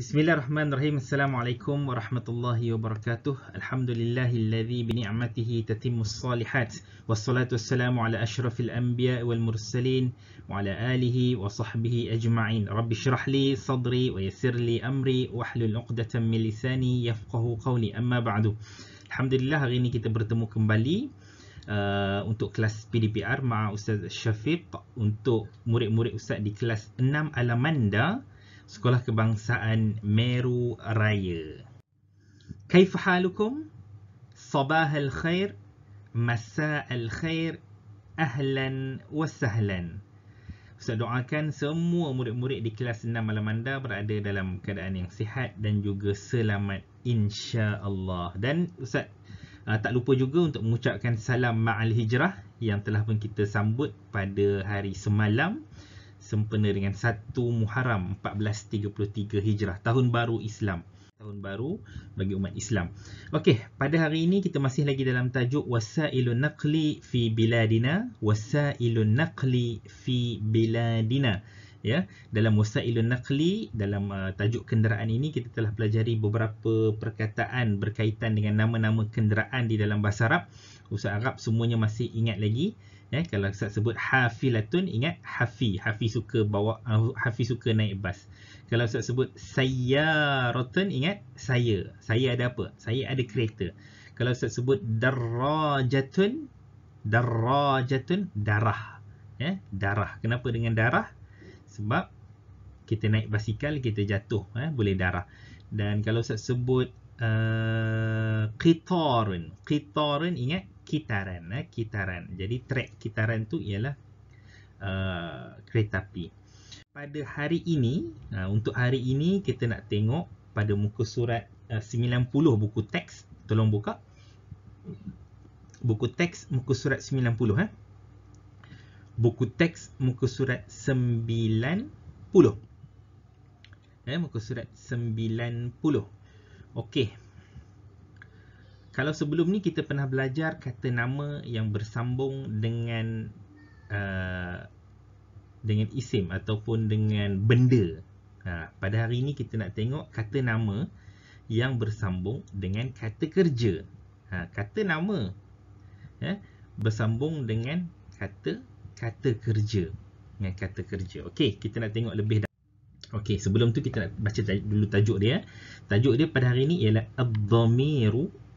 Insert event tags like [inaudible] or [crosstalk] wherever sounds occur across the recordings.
بسم الله الرحمن الرحيم السلام عليكم ورحمة الله وبركاته الحمد لله الذي بنعمته تتم الصالحات والصلاة والسلام على أشرف الأنبياء والمرسلين وعلى آله وصحبه أجمعين رب اشرح لي صدري ويسر لي أمري واحلل عقدة من لساني يفقه قولي أما بعد الحمد لله غيني ini kita bertemu kembali uh, untuk kelas PDPR Ma'a Ustaz Syafiq untuk murid-murid Ustaz di kelas 6 Alamanda Sekolah Kebangsaan Meru Raya. Kaif halukum? Sabah al-khair, masa al-khair, ahlan wa sahlan. Ustaz doakan semua murid-murid di kelas 6 malam anda berada dalam keadaan yang sihat dan juga selamat insya Allah. Dan Ustaz uh, tak lupa juga untuk mengucapkan salam ma'al hijrah yang telah pun kita sambut pada hari semalam sempena dengan 1 Muharram 1433 Hijrah, tahun baru Islam. Tahun baru bagi umat Islam. Okey, pada hari ini kita masih lagi dalam tajuk Wasailun Naqli fi Biladina, Wasailun Naqli fi Biladina. Ya, dalam Wasailun Naqli dalam uh, tajuk kenderaan ini kita telah pelajari beberapa perkataan berkaitan dengan nama-nama kenderaan di dalam bahasa Arab. Usah Arab semuanya masih ingat lagi. Ya, kalau saya sebut hafilatun, ingat hafi. Hafi suka bawa, hafi suka naik bas. Kalau saya sebut sayyaratun, ingat saya. Saya ada apa? Saya ada kereta. Kalau saya sebut darrajatun, darrajatun, darah. Ya, darah. Kenapa dengan darah? Sebab kita naik basikal, kita jatuh. Ya, boleh darah. Dan kalau saya sebut uh, qitarun, qitarun, ingat kitaran eh kitaran jadi trek kitaran tu ialah uh, kereta api pada hari ini uh, untuk hari ini kita nak tengok pada muka surat uh, 90 buku teks tolong buka buku teks muka surat 90 eh buku teks muka surat 90 eh muka surat 90 okey kalau sebelum ni kita pernah belajar kata nama yang bersambung dengan uh, dengan isim ataupun dengan benda. Ha, pada hari ini kita nak tengok kata nama yang bersambung dengan kata kerja. Ha, kata nama ya, bersambung dengan kata kata kerja dengan kata kerja. Okey, kita nak tengok lebih dah. Okey, sebelum tu kita nak baca dulu tajuk dia. Tajuk dia pada hari ini ialah ad-dhamiru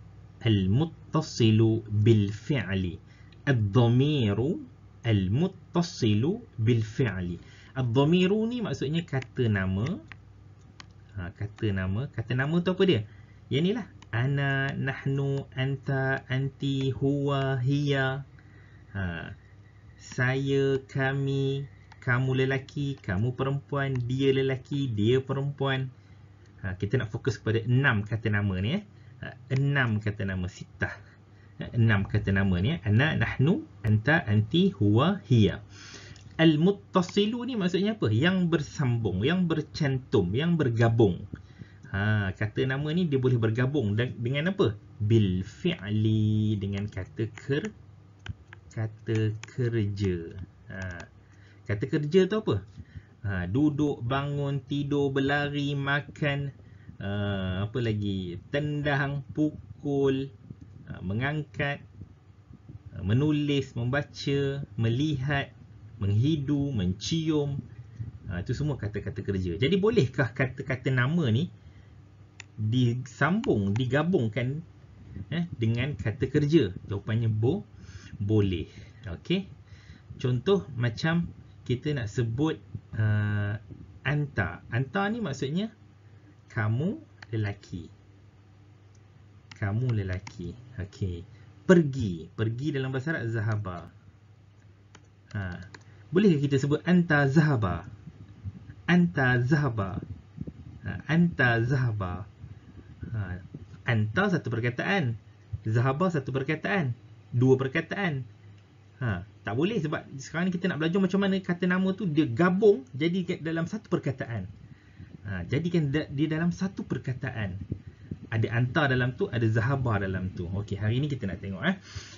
المتصل بالفعل الضمير المتصل بالفعل الضمير ni maksudnya kata nama ha, kata nama kata nama tu apa dia yang inilah ana nahnu anta anti huwa hiya ha, saya kami kamu lelaki kamu perempuan dia lelaki dia perempuan ha, kita nak fokus kepada enam kata nama ni eh enam kata nama sitah. Enam kata nama ni. Ana, nahnu, anta, anti, huwa, hiya. Al-muttasilu ni maksudnya apa? Yang bersambung, yang bercantum, yang bergabung. Ha, kata nama ni dia boleh bergabung dengan apa? Bil fi'li dengan kata ker kata kerja. Ha, kata kerja tu apa? Ha, duduk, bangun, tidur, berlari, makan, Ah, apa lagi tendang pukul ah, mengangkat ah, menulis membaca melihat menghidu mencium itu semua kata-kata kerja jadi bolehkah kata-kata nama ni disambung digabungkan eh, dengan kata kerja jawapannya bo boleh okey contoh macam kita nak sebut uh, anta anta ni maksudnya kamu lelaki. Kamu lelaki. Okey. Pergi. Pergi dalam bahasa Arab zahaba. Ha. Bolehkah kita sebut anta zahaba? Anta zahaba. Ha. Anta zahaba. Ha. Anta satu perkataan. Zahaba satu perkataan. Dua perkataan. Ha. Tak boleh sebab sekarang ni kita nak belajar macam mana kata nama tu dia gabung jadi dalam satu perkataan ha, jadikan dia dalam satu perkataan ada anta dalam tu ada zahabah dalam tu okey hari ni kita nak tengok eh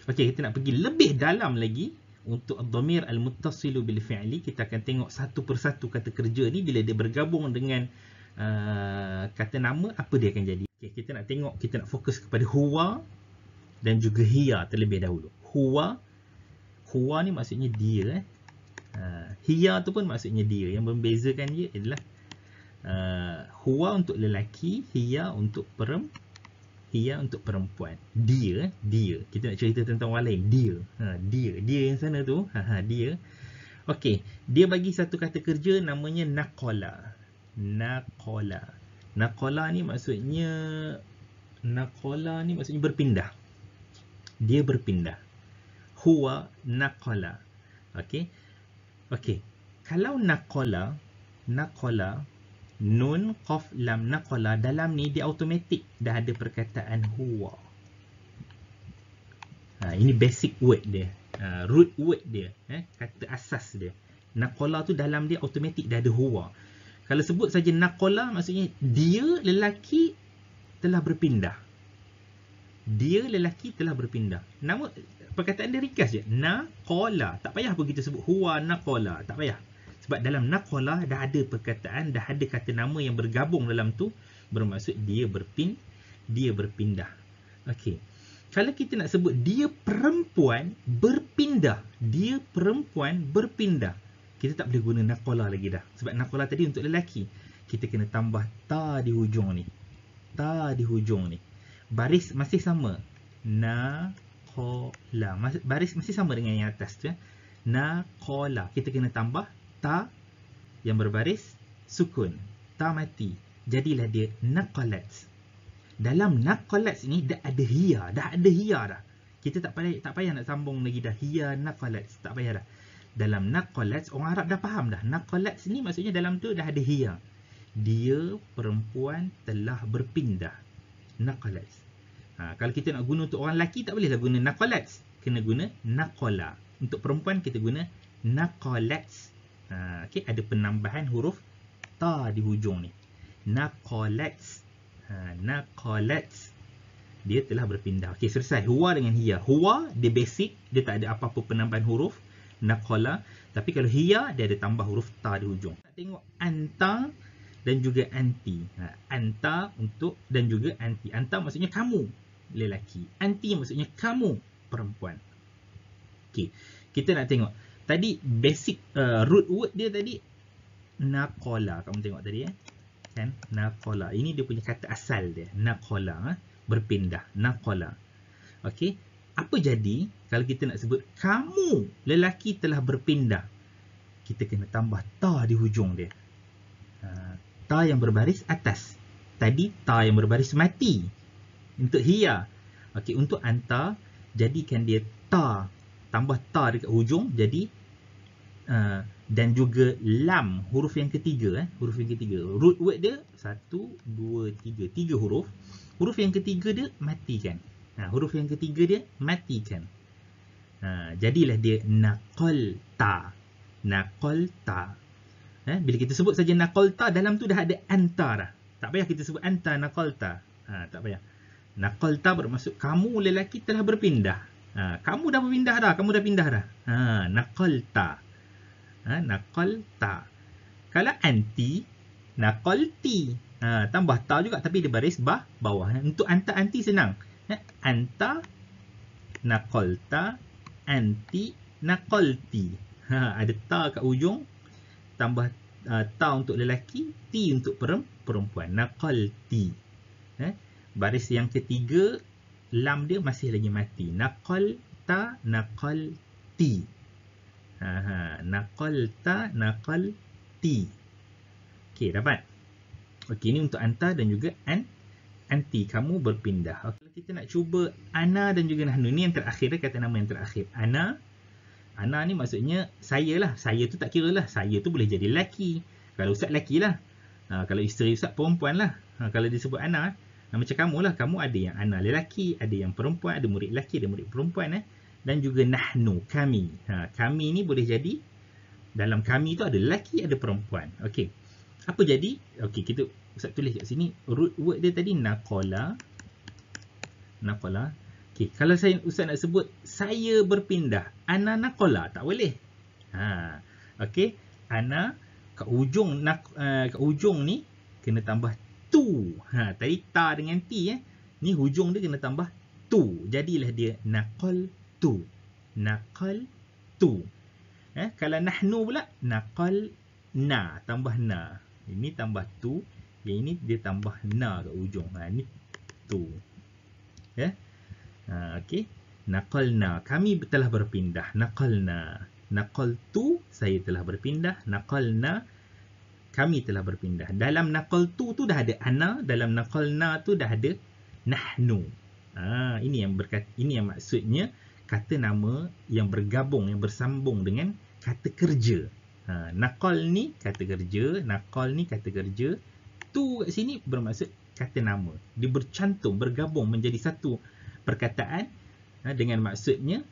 okey kita nak pergi lebih dalam lagi untuk dhamir al mutasilu bil fi'li kita akan tengok satu persatu kata kerja ni bila dia bergabung dengan uh, kata nama apa dia akan jadi okey kita nak tengok kita nak fokus kepada huwa dan juga hiya terlebih dahulu huwa huwa ni maksudnya dia eh uh, hiya tu pun maksudnya dia yang membezakan dia adalah uh, eh, huwa untuk lelaki, hiya untuk perem hiya untuk perempuan. Dia, dia. Kita nak cerita tentang orang lain. Dia. Ha, dia. Dia yang sana tu. Ha, ha, dia. Okey. Dia bagi satu kata kerja namanya nakola. Nakola. Nakola ni maksudnya nakola ni maksudnya berpindah. Dia berpindah. Huwa nakola. Okey. Okey. Kalau nakola, nakola nun qaf lam naqala dalam ni dia automatik dah ada perkataan huwa ha ini basic word dia uh, root word dia eh kata asas dia naqala tu dalam dia automatik dah ada huwa kalau sebut saja naqala maksudnya dia lelaki telah berpindah dia lelaki telah berpindah nama perkataan dia ringkas je naqala tak payah pun kita sebut huwa naqala tak payah sebab dalam nakwala dah ada perkataan, dah ada kata nama yang bergabung dalam tu bermaksud dia berpin, dia berpindah. Okey. Kalau kita nak sebut dia perempuan berpindah, dia perempuan berpindah. Kita tak boleh guna nakwala lagi dah. Sebab nakwala tadi untuk lelaki. Kita kena tambah ta di hujung ni. Ta di hujung ni. Baris masih sama. Na qala. Baris masih sama dengan yang atas tu ya. Na qala. Kita kena tambah ta yang berbaris sukun ta mati jadilah dia naqalat dalam naqalat ni dah ada hia dah ada hia dah kita tak payah tak payah nak sambung lagi dah hia naqalat tak payah dah dalam naqalat orang Arab dah faham dah naqalat ni maksudnya dalam tu dah ada hia dia perempuan telah berpindah naqalat ha, kalau kita nak guna untuk orang lelaki tak bolehlah guna naqalat kena guna naqala untuk perempuan kita guna naqalat Ah, okay, ada penambahan huruf ta di hujung ni. Naqalats. Ha, naqalats. Dia telah berpindah. Okey, selesai. Huwa dengan hiya. Huwa, dia basic. Dia tak ada apa-apa penambahan huruf. Naqala. Tapi kalau hiya, dia ada tambah huruf ta di hujung. Nak tengok anta dan juga anti. Ha, anta untuk dan juga anti. Anta maksudnya kamu, lelaki. Anti maksudnya kamu, perempuan. Okey, kita nak tengok tadi basic uh, root word dia tadi nakola kamu tengok tadi eh kan nakola ini dia punya kata asal dia nakola eh? berpindah nakola okey apa jadi kalau kita nak sebut kamu lelaki telah berpindah kita kena tambah ta di hujung dia uh, ta yang berbaris atas tadi ta yang berbaris mati untuk hia okey untuk anta jadikan dia ta tambah ta dekat hujung jadi uh, dan juga lam huruf yang ketiga eh huruf yang ketiga root word dia satu dua tiga tiga huruf huruf yang ketiga dia matikan nah ha, huruf yang ketiga dia matikan ha jadilah dia naqalta naqalta eh bila kita sebut saja naqalta dalam tu dah ada antara dah tak payah kita sebut anta naqalta ha tak payah naqalta bermaksud kamu lelaki telah berpindah Ha, kamu dah berpindah dah, kamu dah pindah dah. Ha, naqalta. Ha, naqalta. Kalau anti, naqalti. Ha, tambah ta juga tapi dia baris bah, bawah. Untuk anta anti senang. Ha, anta naqalta anti naqalti. Ha, ada ta kat ujung. Tambah uh, ta untuk lelaki, ti untuk perempuan. Naqalti. Ha, baris yang ketiga lam dia masih lagi mati. Naqal ta naqal ti. Ha ta naqal ti. Okey, dapat. Okey, ini untuk anta dan juga an anti kamu berpindah. okay, kita nak cuba ana dan juga nahnu ni yang terakhir dah kata nama yang terakhir. Ana ana ni maksudnya saya lah. Saya tu tak kira lah. Saya tu boleh jadi lelaki. Kalau ustaz lelaki lah. Ha, kalau isteri ustaz perempuan lah. Ha, kalau disebut ana Nah, macam kamu lah, kamu ada yang anak lelaki, ada yang perempuan, ada murid lelaki, ada murid perempuan. Eh? Dan juga nahnu, kami. Ha, kami ni boleh jadi, dalam kami tu ada lelaki, ada perempuan. Okey. Apa jadi? Okey, kita usah tulis kat sini. Root word dia tadi, nakola. Nakola. Okey, kalau saya usah nak sebut, saya berpindah. Ana nakola. Tak boleh. Ha. Okey. Ana, kat ujung, nak, uh, kat ujung ni, kena tambah tu. Ha, tadi ta dengan ti eh. Ni hujung dia kena tambah tu. Jadilah dia naqal tu. Naqal tu. Eh, kalau nahnu pula naqal na tambah na. Ini tambah tu. Yang ini dia tambah na kat hujung. Ha, ni tu. Ya. Eh? Ha, okay. Naqalna. Kami telah berpindah. Naqalna. Naqal tu. Saya telah berpindah. Naqalna. Naqalna kami telah berpindah. Dalam nakal tu tu dah ada ana, dalam nakal na tu dah ada nahnu. Ha, ini yang berkata, ini yang maksudnya kata nama yang bergabung, yang bersambung dengan kata kerja. Ha, naqal ni kata kerja, nakal ni kata kerja. Tu kat sini bermaksud kata nama. Dia bercantum, bergabung menjadi satu perkataan ha, dengan maksudnya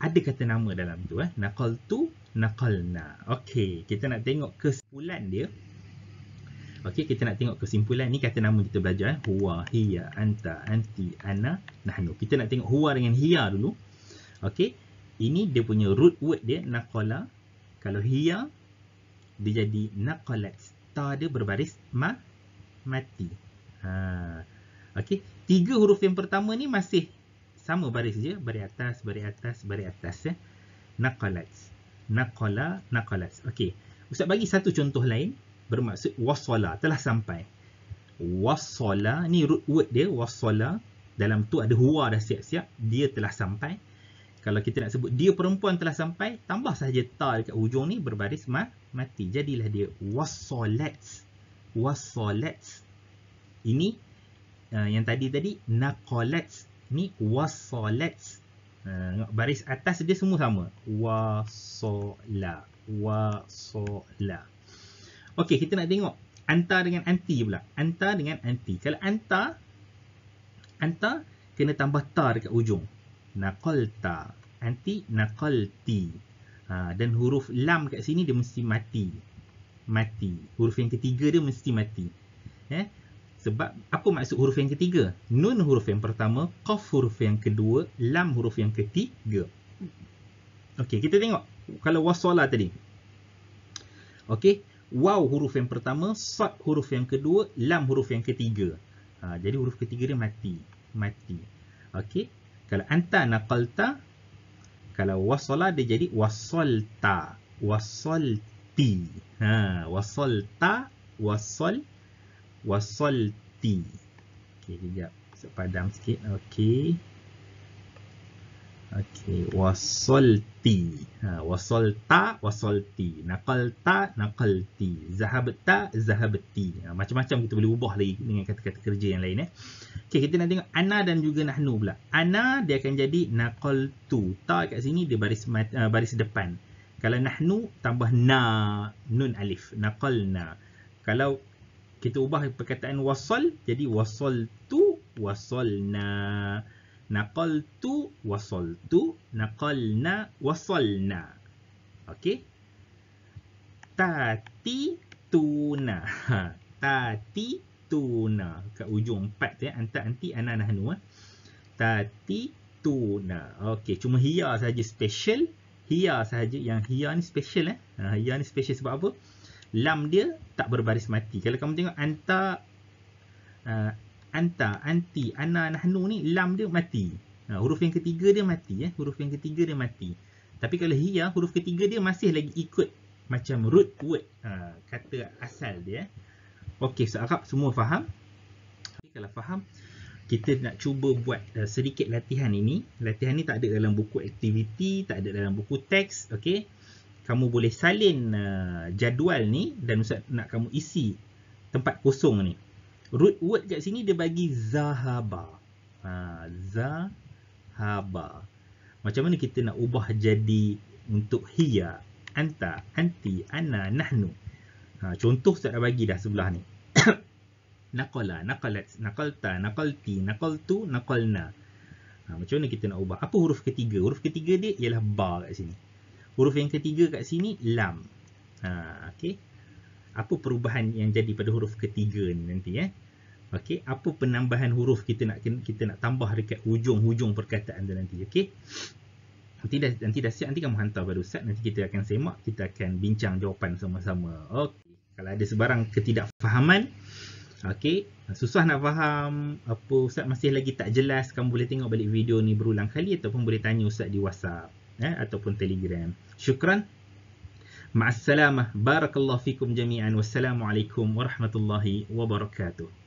ada kata nama dalam tu eh naqaltu naqalna okey kita nak tengok kesimpulan dia okey kita nak tengok kesimpulan ni kata nama kita belajar eh huwa hiya anta anti ana nahnu kita nak tengok huwa dengan hiya dulu okey ini dia punya root word dia naqala kalau hiya dia jadi naqalat ta dia berbaris ma mati ha okey tiga huruf yang pertama ni masih sama baris je baris atas baris atas baris atas ya naqalats naqala naqalats okey ustaz bagi satu contoh lain bermaksud wasala telah sampai wasala ni root word dia wasala dalam tu ada huwa dah siap-siap dia telah sampai kalau kita nak sebut dia perempuan telah sampai tambah saja ta dekat hujung ni berbaris ma mati jadilah dia wasalats wasalats ini uh, yang tadi tadi naqalats ni wasolats uh, ha, baris atas dia semua sama wasola wasola okey kita nak tengok anta dengan anti pula anta dengan anti kalau anta anta kena tambah ta dekat ujung nakolta anti nakolti ha, dan huruf lam kat sini dia mesti mati mati huruf yang ketiga dia mesti mati eh sebab apa maksud huruf yang ketiga? Nun huruf yang pertama, Qaf huruf yang kedua, Lam huruf yang ketiga. Okey, kita tengok kalau wasala tadi. Okey, waw huruf yang pertama, sad huruf yang kedua, lam huruf yang ketiga. Ha, jadi huruf ketiga dia mati. Mati. Okey. Kalau anta naqalta, kalau wasala dia jadi wasalta. Wasalti. Ha, wasalta, wasalti. Wasolti, Okey, kejap. Sepadam sikit. Okey. Okey, wasolti, Ha, wasalta, wasalti. Naqalta, naqalti. Zahabta, zahabti. Ha, macam-macam kita boleh ubah lagi dengan kata-kata kerja yang lain eh. Okey, kita nak tengok ana dan juga nahnu pula. Ana dia akan jadi naqaltu. Ta kat sini dia baris uh, baris depan. Kalau nahnu tambah na nun alif. Naqalna. Kalau kita ubah perkataan wasal jadi wasal tu na", naqal tu wasal tu na", naqalna na". okey tati tuna ha. tati tuna kat ujung empat tu eh. ya anta anti ana nahnu eh. tati tuna okey cuma hia saja special hia saja yang hia ni special eh ha, hia ni special sebab apa lam dia tak berbaris mati. Kalau kamu tengok anta uh, anta anti ana nahnu ni lam dia mati. Uh, huruf yang ketiga dia mati ya. Eh. Huruf yang ketiga dia mati. Tapi kalau hiya huruf ketiga dia masih lagi ikut macam root word uh, kata asal dia. Eh. Okey, so harap semua faham. Okay, kalau faham kita nak cuba buat uh, sedikit latihan ini. Latihan ni tak ada dalam buku aktiviti, tak ada dalam buku teks, okey? kamu boleh salin uh, jadual ni dan ustaz nak kamu isi tempat kosong ni. Root word kat sini dia bagi zahaba. Ha, zahaba. Macam mana kita nak ubah jadi untuk hiya, anta, anti, ana, nahnu. Ha, contoh saya dah bagi dah sebelah ni. [coughs] Nakola, nakalat, nakalta, nakalti, nakaltu, nakalna. Ha, macam mana kita nak ubah? Apa huruf ketiga? Huruf ketiga dia ialah ba kat sini huruf yang ketiga kat sini lam. Ha okey. Apa perubahan yang jadi pada huruf ketiga ni nanti eh? Okay. apa penambahan huruf kita nak kita nak tambah dekat hujung-hujung perkataan tu nanti, Okay. Nanti dah nanti dah siap nanti kamu hantar pada ustaz, nanti kita akan semak, kita akan bincang jawapan sama-sama. Okay. Kalau ada sebarang ketidakfahaman, okay susah nak faham, apa ustaz masih lagi tak jelas, kamu boleh tengok balik video ni berulang kali ataupun boleh tanya ustaz di WhatsApp eh, ataupun telegram. Syukran. Ma'assalamah. Barakallahu fikum jami'an. Wassalamualaikum warahmatullahi wabarakatuh.